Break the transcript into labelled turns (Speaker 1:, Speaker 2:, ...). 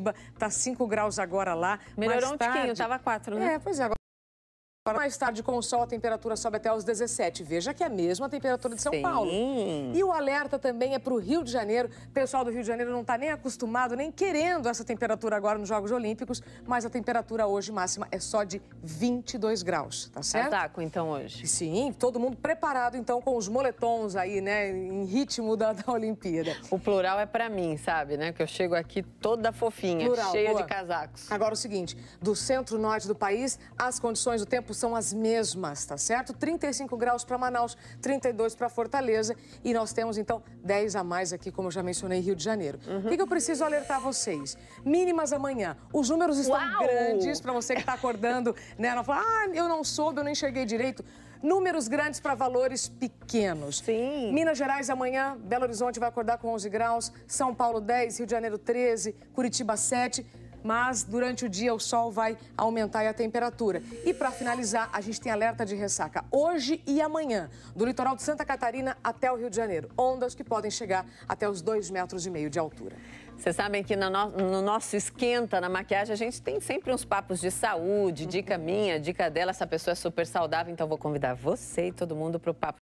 Speaker 1: Curitiba, tá 5 graus agora lá. Melhorou um pouquinho, estava 4, né? É, pois é. Para mais tarde, com o sol, a temperatura sobe até os 17. Veja que é a mesma temperatura de São Sim. Paulo. E o alerta também é para o Rio de Janeiro. O pessoal do Rio de Janeiro não está nem acostumado, nem querendo essa temperatura agora nos Jogos Olímpicos, mas a temperatura hoje máxima é só de 22 graus,
Speaker 2: tá, tá certo? Ataco, então, hoje. Sim, todo mundo preparado, então, com os moletons aí, né, em ritmo da, da Olimpíada. O plural é para mim, sabe, né, que eu chego aqui toda fofinha, plural, cheia boa. de
Speaker 1: casacos. Agora, o seguinte, do centro-norte do país, as condições do tempo são as mesmas, tá certo? 35 graus para Manaus, 32 para Fortaleza e nós temos então 10 a mais aqui, como eu já mencionei, Rio de Janeiro. O uhum. que, que, eu preciso alertar vocês? Mínimas amanhã. Os números estão Uau! grandes para você que está acordando, né? Não fala, ah, eu não soube, eu não enxerguei direito. Números grandes para valores pequenos. Sim. Minas Gerais amanhã, Belo Horizonte vai acordar com 11 graus, São Paulo 10, Rio de Janeiro 13, Curitiba 7 mas durante o dia o sol vai aumentar a temperatura. E para finalizar, a gente tem alerta de ressaca hoje e amanhã, do litoral de Santa Catarina até o Rio de Janeiro.
Speaker 2: Ondas que podem chegar até os 2,5 metros e meio de altura. Vocês sabem que no, no, nosso esquenta, na maquiagem, a gente tem sempre uns papos de saúde, dica uhum. minha, dica dela. Essa pessoa é super saudável, então vou convidar você e todo mundo para o papo.